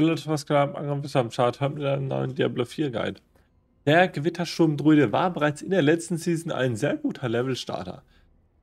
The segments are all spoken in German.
Village, was gerade angefangen ist, am Chart haben mit einem neuen Diablo 4 Guide. Der Gewittersturm-Druide war bereits in der letzten Season ein sehr guter Level-Starter.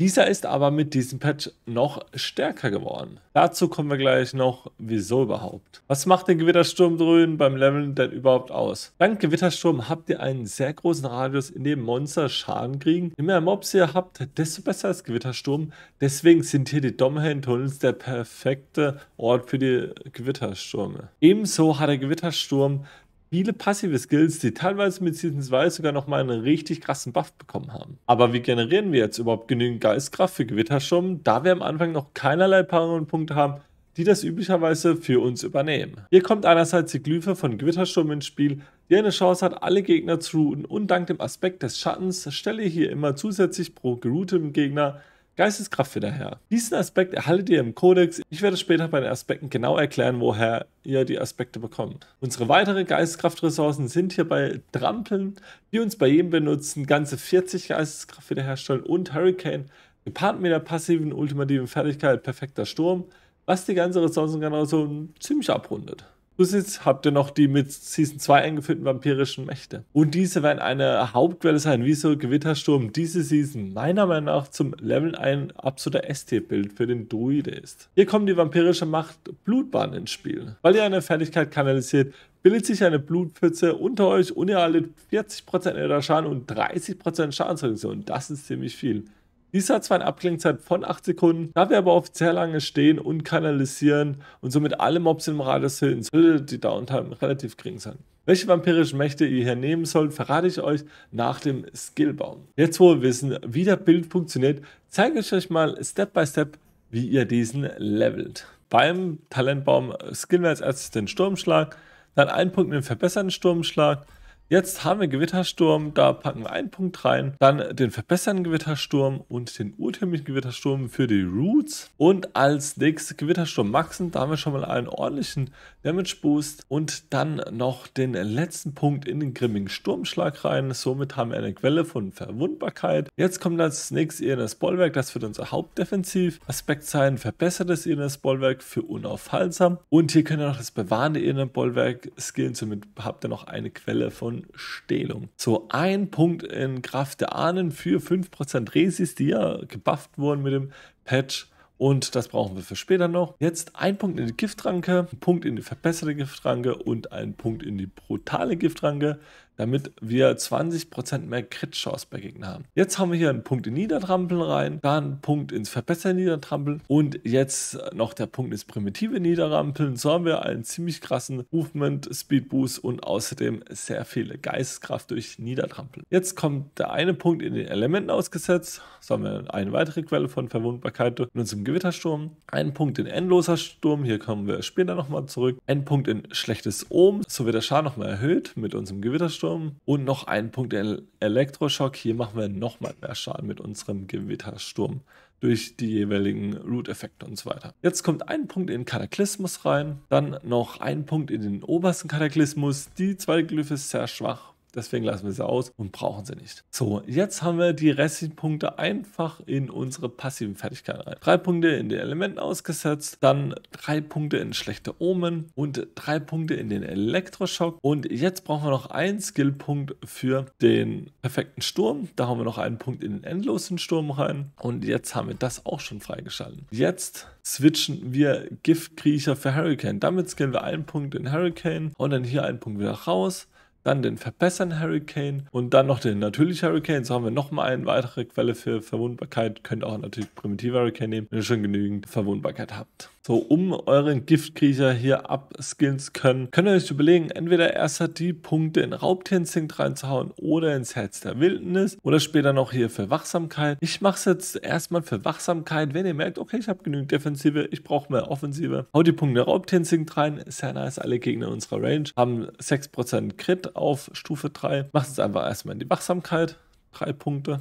Dieser ist aber mit diesem Patch noch stärker geworden. Dazu kommen wir gleich noch, wieso überhaupt. Was macht den Gewittersturm drüben beim Leveln denn überhaupt aus? Dank Gewittersturm habt ihr einen sehr großen Radius, in dem Monster Schaden kriegen. Je mehr Mobs ihr habt, desto besser ist Gewittersturm. Deswegen sind hier die Domhain-Tunnels der perfekte Ort für die Gewitterstürme. Ebenso hat der Gewittersturm viele passive Skills, die teilweise mit Season 2 sogar nochmal einen richtig krassen Buff bekommen haben. Aber wie generieren wir jetzt überhaupt genügend Geistkraft für Gewitterschirm, da wir am Anfang noch keinerlei Paragon-Punkte haben, die das üblicherweise für uns übernehmen. Hier kommt einerseits die Glyphe von Gewittersturm ins Spiel, die eine Chance hat, alle Gegner zu routen und dank dem Aspekt des Schattens stelle ich hier immer zusätzlich pro geroutetem Gegner Geisteskraft wiederher. Diesen Aspekt erhaltet ihr im Kodex. Ich werde später bei den Aspekten genau erklären, woher ihr die Aspekte bekommt. Unsere weitere Geisteskraftressourcen sind hierbei Trampeln, die uns bei jedem Benutzen ganze 40 Geisteskraft wiederherstellen und Hurricane, gepaart mit der passiven ultimativen Fertigkeit perfekter Sturm, was die ganze Ressourcen genauso ziemlich abrundet. Zusätzlich habt ihr noch die mit Season 2 eingeführten vampirischen Mächte. Und diese werden eine Hauptquelle sein, wieso Gewittersturm diese Season meiner Meinung nach zum Level ein absoluter ST-Bild für den Druide ist. Hier kommt die vampirische Macht Blutbahn ins Spiel. Weil ihr eine Fertigkeit kanalisiert, bildet sich eine Blutpfütze unter euch und ihr erhaltet 40% eurer Schaden und 30% Schadensreduktion. Das ist ziemlich viel. Dies hat zwar eine Abklingzeit von 8 Sekunden, da wir aber oft sehr lange stehen und kanalisieren und somit alle Mobs im Radius hilden, sollte die Downtime relativ gering sein. Welche vampirischen Mächte ihr hier nehmen sollt, verrate ich euch nach dem Skillbaum. Jetzt, wo wir wissen, wie der Bild funktioniert, zeige ich euch mal Step by Step, wie ihr diesen levelt. Beim Talentbaum skillen wir als erstes den Sturmschlag, dann einen Punkt mit dem verbesserten Sturmschlag, Jetzt haben wir Gewittersturm, da packen wir einen Punkt rein. Dann den verbesserten Gewittersturm und den urtümlichen Gewittersturm für die Roots. Und als nächstes Gewittersturm maxen, da haben wir schon mal einen ordentlichen Damage Boost. Und dann noch den letzten Punkt in den grimmigen Sturmschlag rein. Somit haben wir eine Quelle von Verwundbarkeit. Jetzt kommt als nächstes ENS Bollwerk, das wird unser Hauptdefensiv-Aspekt sein. Verbessertes ENS Bollwerk für unaufhaltsam. Und hier könnt ihr noch das bewahrende ENS Bollwerk skillen. Somit habt ihr noch eine Quelle von von Stehlung. So ein Punkt in Kraft der Ahnen für 5% Resis, die ja gebufft wurden mit dem Patch. Und das brauchen wir für später noch. Jetzt ein Punkt in die Giftranke, ein Punkt in die verbesserte Giftranke und ein Punkt in die brutale Giftranke damit wir 20% mehr Crit-Chance bei Gegnern haben. Jetzt haben wir hier einen Punkt in Niedertrampeln rein, dann einen Punkt ins Verbessern Niedertrampeln und jetzt noch der Punkt ins primitive Niederrampeln. So haben wir einen ziemlich krassen Movement, Speed Boost und außerdem sehr viele Geistkraft durch Niedertrampeln. Jetzt kommt der eine Punkt in den Elementen ausgesetzt. So haben wir eine weitere Quelle von Verwundbarkeit in unserem Gewittersturm. Einen Punkt in endloser Sturm, hier kommen wir später nochmal zurück. Ein Punkt in schlechtes Ohm, so wird der Schaden nochmal erhöht mit unserem Gewittersturm. Sturm und noch einen Punkt Elektroschock. Hier machen wir nochmal mehr Schaden mit unserem Gewittersturm durch die jeweiligen Root-Effekte und so weiter. Jetzt kommt ein Punkt in Kataklysmus rein, dann noch ein Punkt in den obersten Kataklysmus. Die zweite Glyph ist sehr schwach, Deswegen lassen wir sie aus und brauchen sie nicht. So, jetzt haben wir die restlichen Punkte einfach in unsere passiven Fertigkeiten rein. Drei Punkte in den Elementen ausgesetzt, dann drei Punkte in schlechte Omen und drei Punkte in den Elektroschock. Und jetzt brauchen wir noch einen Skillpunkt für den perfekten Sturm. Da haben wir noch einen Punkt in den endlosen Sturm rein. Und jetzt haben wir das auch schon freigeschalten. Jetzt switchen wir Giftkriecher für Hurricane. Damit skillen wir einen Punkt in Hurricane und dann hier einen Punkt wieder raus dann den verbessern Hurricane und dann noch den natürlichen Hurricane. So haben wir nochmal eine weitere Quelle für Verwundbarkeit. Könnt auch natürlich primitive Hurricane nehmen, wenn ihr schon genügend Verwundbarkeit habt so um euren Giftkriecher hier abskillen zu können, könnt ihr euch überlegen, entweder erst die Punkte in Raubtierinstinkt reinzuhauen oder ins Herz der Wildnis oder später noch hier für Wachsamkeit. Ich mache es jetzt erstmal für Wachsamkeit, wenn ihr merkt, okay, ich habe genügend Defensive, ich brauche mehr Offensive. Haut die Punkte Raubtierinstinkt rein, sehr nice, alle Gegner unserer Range haben 6% Crit auf Stufe 3. Macht es einfach erstmal in die Wachsamkeit, 3 Punkte.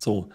So,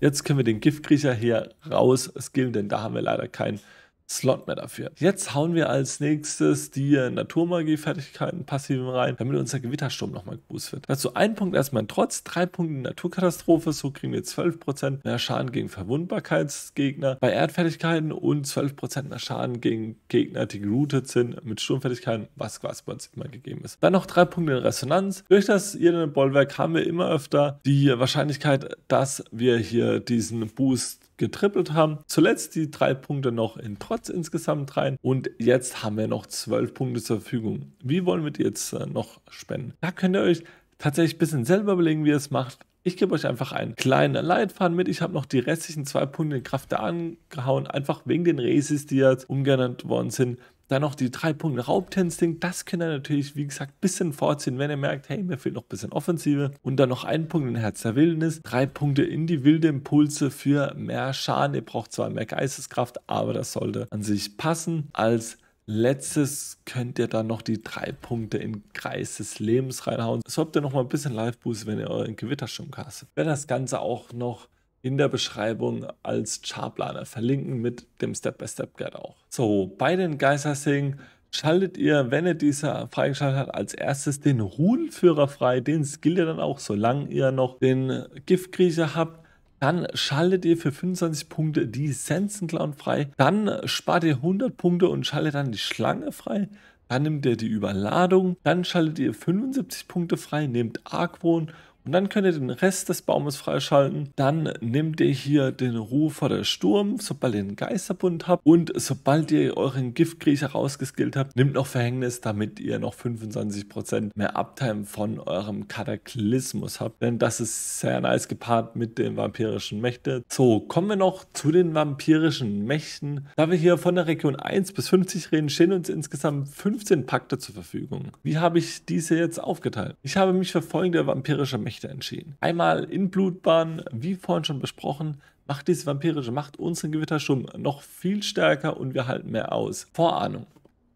Jetzt können wir den Giftkriecher hier raus skillen, denn da haben wir leider keinen Slot mehr dafür. Jetzt hauen wir als nächstes die Naturmagie-Fertigkeiten passiven rein, damit unser Gewittersturm nochmal geboost wird. Dazu ein Punkt erstmal Trotz, drei Punkte Naturkatastrophe, so kriegen wir 12% mehr Schaden gegen Verwundbarkeitsgegner bei Erdfertigkeiten und 12% mehr Schaden gegen Gegner, die geroutet sind mit Sturmfertigkeiten, was quasi bei uns immer gegeben ist. Dann noch drei Punkte Resonanz. Durch das irdene Bollwerk haben wir immer öfter die Wahrscheinlichkeit, dass wir hier diesen Boost getrippelt haben. Zuletzt die drei Punkte noch in Trotz insgesamt rein und jetzt haben wir noch zwölf Punkte zur Verfügung. Wie wollen wir die jetzt äh, noch spenden? Da könnt ihr euch tatsächlich ein bisschen selber überlegen, wie ihr es macht. Ich gebe euch einfach einen kleinen Leitfaden mit. Ich habe noch die restlichen zwei Punkte in Kraft angehauen, einfach wegen den Races, die jetzt umgenannt worden sind. Dann noch die drei Punkte Raubtensting. Das könnt ihr natürlich, wie gesagt, ein bisschen vorziehen, wenn ihr merkt, hey, mir fehlt noch ein bisschen Offensive. Und dann noch ein Punkt in Herz der Wildnis. Drei Punkte in die wilde Impulse für mehr Schaden. Ihr braucht zwar mehr Geisteskraft, aber das sollte an sich passen. Als Letztes könnt ihr dann noch die drei Punkte in Kreis des Lebens reinhauen. So habt ihr nochmal ein bisschen Live-Boost, wenn ihr euren Gewittersturm castet. Wer das Ganze auch noch in der Beschreibung als Chartplaner verlinken mit dem Step-by-Step-Guide auch. So, bei den Geistersing schaltet ihr, wenn ihr diese freigeschaltet habt, als erstes den Runenführer frei. Den skillt ihr dann auch, solange ihr noch den Giftkriecher habt. Dann schaltet ihr für 25 Punkte die Sensenclown frei. Dann spart ihr 100 Punkte und schaltet dann die Schlange frei. Dann nehmt ihr die Überladung. Dann schaltet ihr 75 Punkte frei, nehmt Argwohn und dann könnt ihr den Rest des Baumes freischalten. Dann nehmt ihr hier den Rufer der Sturm, sobald ihr den Geisterbund habt. Und sobald ihr euren Giftkriecher rausgeskillt habt, nehmt noch Verhängnis, damit ihr noch 25% mehr Uptime von eurem Kataklysmus habt. Denn das ist sehr nice gepaart mit den vampirischen Mächten. So, kommen wir noch zu den vampirischen Mächten. Da wir hier von der Region 1 bis 50 reden, stehen uns insgesamt 15 Pakte zur Verfügung. Wie habe ich diese jetzt aufgeteilt? Ich habe mich für folgende vampirische Mächte Richter entschieden. Einmal in Blutbahn, wie vorhin schon besprochen, macht diese vampirische Macht unseren Gewittersturm noch viel stärker und wir halten mehr aus. Vorahnung.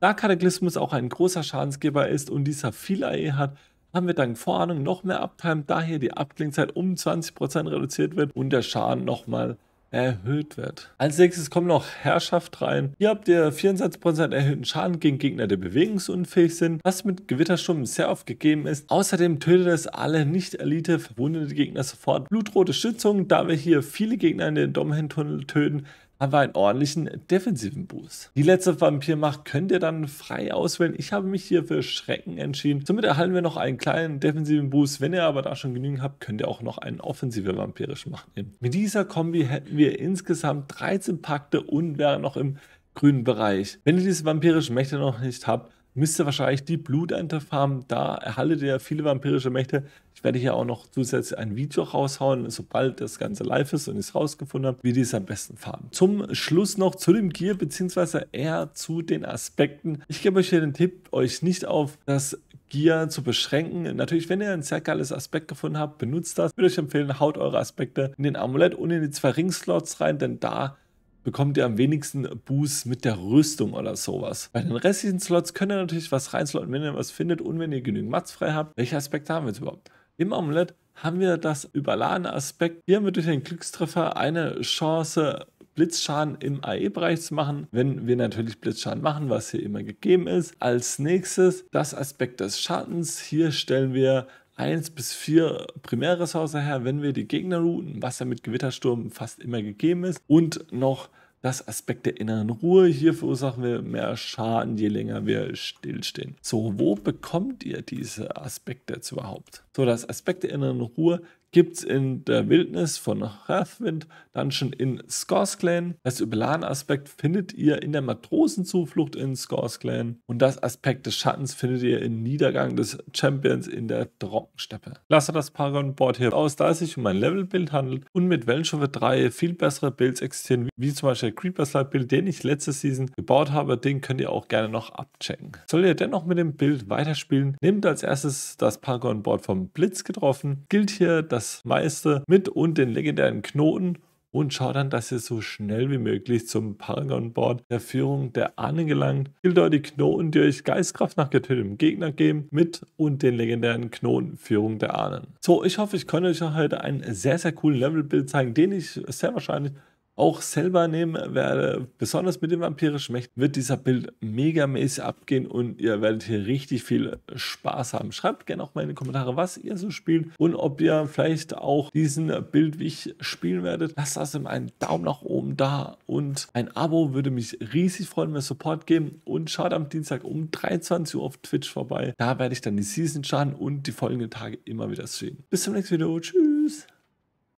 Da Kataklysmus auch ein großer Schadensgeber ist und dieser viel AE hat, haben wir dank Vorahnung noch mehr Uptime, da hier die Abklingzeit um 20% reduziert wird und der Schaden nochmal erhöht wird. Als nächstes kommt noch Herrschaft rein. Hier habt ihr 24% erhöhten Schaden gegen Gegner, die bewegungsunfähig sind, was mit Gewitterstummen sehr oft gegeben ist. Außerdem tötet es alle Nicht-Elite verwundete Gegner sofort. Blutrote Schützung, da wir hier viele Gegner in den Domhentunnel töten, haben wir einen ordentlichen defensiven Boost. Die letzte Vampirmacht könnt ihr dann frei auswählen. Ich habe mich hier für Schrecken entschieden. Somit erhalten wir noch einen kleinen defensiven Boost. Wenn ihr aber da schon genügend habt, könnt ihr auch noch einen offensiven vampirische Macht nehmen. Mit dieser Kombi hätten wir insgesamt 13 Pakte und wären noch im grünen Bereich. Wenn ihr diese vampirischen Mächte noch nicht habt, müsste wahrscheinlich die Bluteintopf haben. Da erhaltet ihr viele vampirische Mächte. Ich werde hier auch noch zusätzlich ein Video raushauen, sobald das Ganze live ist und ich es rausgefunden habe, wie die es am besten farben. Zum Schluss noch zu dem Gear, beziehungsweise eher zu den Aspekten. Ich gebe euch hier den Tipp, euch nicht auf das Gear zu beschränken. Natürlich, wenn ihr ein sehr geiles Aspekt gefunden habt, benutzt das. Ich würde euch empfehlen, haut eure Aspekte in den Amulett und in die zwei Ringslots rein, denn da bekommt ihr am wenigsten Boost mit der Rüstung oder sowas. Bei den restlichen Slots könnt ihr natürlich was reinslotten, wenn ihr was findet und wenn ihr genügend Mats frei habt. Welche Aspekte haben wir jetzt überhaupt? Im Omelette haben wir das überladene Aspekt. Hier haben wir durch den Glückstreffer eine Chance, Blitzschaden im AE-Bereich zu machen, wenn wir natürlich Blitzschaden machen, was hier immer gegeben ist. Als nächstes das Aspekt des Schattens. Hier stellen wir 1 bis 4 Primärressource her, wenn wir die Gegner routen, was ja mit Gewittersturm fast immer gegeben ist. Und noch das Aspekt der inneren Ruhe. Hier verursachen wir mehr Schaden, je länger wir stillstehen. So, wo bekommt ihr diese Aspekte jetzt überhaupt? So, das Aspekt der inneren Ruhe gibt es in der Wildnis von Hearthwind Dungeon in Scores Scorsclan. Das überladen aspekt findet ihr in der Matrosenzuflucht in Scores Scorsclan und das Aspekt des Schattens findet ihr im Niedergang des Champions in der Trockensteppe. Lasse das Paragon-Board hier aus, da es sich um ein Level-Bild handelt und mit Wellenstufe 3 viel bessere Builds existieren, wie zum Beispiel der creeper slide bild den ich letzte Season gebaut habe. Den könnt ihr auch gerne noch abchecken. Solltet ihr dennoch mit dem Bild weiterspielen, nehmt als erstes das Paragon-Board vom Blitz getroffen. Gilt hier dass das meiste mit und den legendären Knoten und schaut dann, dass ihr so schnell wie möglich zum Paragon Board der Führung der Ahnen gelangt. Killt euch die Knoten, die euch Geistkraft nach getötetem Gegner geben, mit und den legendären Knoten Führung der Ahnen. So, ich hoffe, ich konnte euch heute einen sehr, sehr coolen Levelbild zeigen, den ich sehr wahrscheinlich auch selber nehmen werde. Besonders mit den vampirischen Mächten wird dieser Bild megamäßig abgehen und ihr werdet hier richtig viel Spaß haben. Schreibt gerne auch mal in die Kommentare, was ihr so spielt und ob ihr vielleicht auch diesen Bild, wie ich spielen werdet. Lasst das also einen Daumen nach oben da und ein Abo würde mich riesig freuen, wenn Support geben und schaut am Dienstag um 23 Uhr auf Twitch vorbei. Da werde ich dann die Season schauen und die folgenden Tage immer wieder streamen. Bis zum nächsten Video. Tschüss.